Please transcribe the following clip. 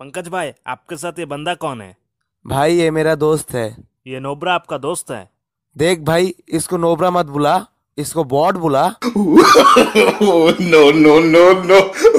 पंकज भाई आपके साथ ये बंदा कौन है भाई ये मेरा दोस्त है ये नोबरा आपका दोस्त है देख भाई इसको नोबरा मत बुला इसको बॉड बुला नो नो नो नो